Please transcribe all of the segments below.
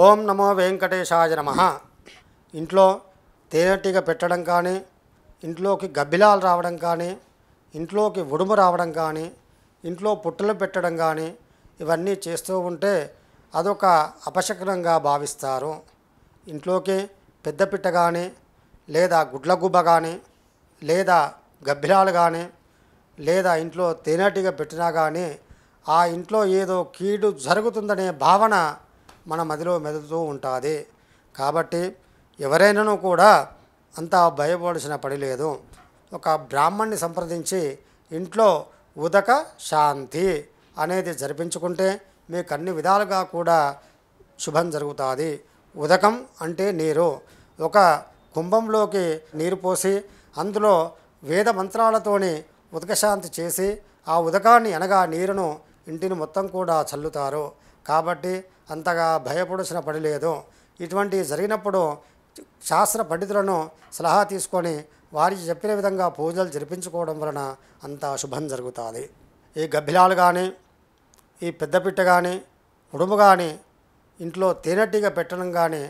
ఓం నమో వెంకటేశాయ నమ ఇంట్లో తేనెటీగ పెట్టడం కానీ ఇంట్లోకి గబ్బిలాలు రావడం కానీ ఇంట్లోకి ఉడుము రావడం కానీ ఇంట్లో పుట్టలు పెట్టడం కానీ ఇవన్నీ చేస్తూ ఉంటే అదొక అపశకనంగా భావిస్తారు ఇంట్లోకి పెద్ద పిట్ట కానీ లేదా గుడ్లగుబ్బ కానీ లేదా గబ్బిలాలు కానీ లేదా ఇంట్లో తేనెటీగ పెట్టినా కానీ ఆ ఇంట్లో ఏదో కీడు జరుగుతుందనే భావన మన మదిలో మెదులుతూ ఉంటుంది కాబట్టి ఎవరైనాను కూడా అంత భయపడాల్సిన పడి లేదు ఒక బ్రాహ్మణ్ణి సంప్రదించి ఇంట్లో ఉదక శాంతి అనేది జరిపించుకుంటే మీకు అన్ని విధాలుగా కూడా శుభం జరుగుతుంది ఉదకం అంటే నీరు ఒక కుంభంలోకి నీరు పోసి అందులో వేద మంత్రాలతోని ఉదకశాంతి చేసి ఆ ఉదకాన్ని అనగా నీరును ఇంటిని మొత్తం కూడా చల్లుతారు కాబట్టి అంతగా భయపడాల్సిన పడి లేదు ఇటువంటి జరిగినప్పుడు శాస్త్ర పండితులను సలహా తీసుకొని వారికి చెప్పిన విధంగా పూజలు జరిపించుకోవడం వలన అంత శుభం జరుగుతుంది ఈ గబ్బిలాలు కానీ ఈ పెద్దపిట్ట కానీ ఉడుము కానీ ఇంట్లో తేనెటీగ పెట్టడం కానీ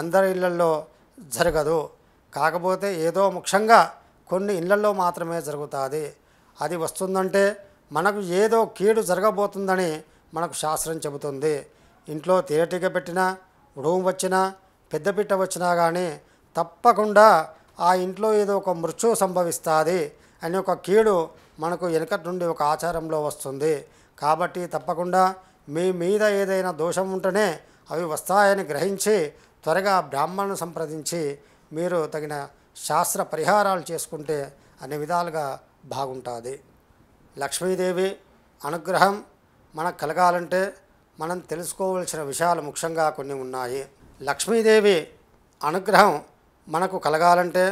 అందరి ఇళ్లలో జరగదు కాకపోతే ఏదో ముఖ్యంగా కొన్ని ఇళ్లలో మాత్రమే జరుగుతుంది అది వస్తుందంటే మనకు ఏదో కీడు జరగబోతుందని మనకు శాస్త్రం చెబుతుంది ఇంట్లో తేటిక పెట్టినా ఉడవం వచ్చినా పెద్ద పిట్ట వచ్చినా కానీ తప్పకుండా ఆ ఇంట్లో ఏదో ఒక మృత్యు సంభవిస్తుంది అనే ఒక కీడు మనకు వెనకటి నుండి ఒక ఆచారంలో వస్తుంది కాబట్టి తప్పకుండా మీ మీద ఏదైనా దోషం ఉంటేనే అవి వస్తాయని గ్రహించి త్వరగా బ్రాహ్మణను సంప్రదించి మీరు తగిన శాస్త్ర పరిహారాలు చేసుకుంటే అన్ని విధాలుగా బాగుంటుంది లక్ష్మీదేవి అనుగ్రహం మనకు కలగాలంటే మనం తెలుసుకోవలసిన విషయాలు ముఖ్యంగా కొన్ని ఉన్నాయి లక్ష్మీదేవి అనుగ్రహం మనకు కలగాలంటే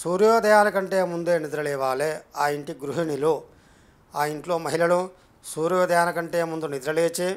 సూర్యోదయాల కంటే ముందే నిద్రలేవాలి ఆ ఇంటి గృహిణులు ఆ ఇంట్లో మహిళలు కంటే ముందు నిద్రలేచి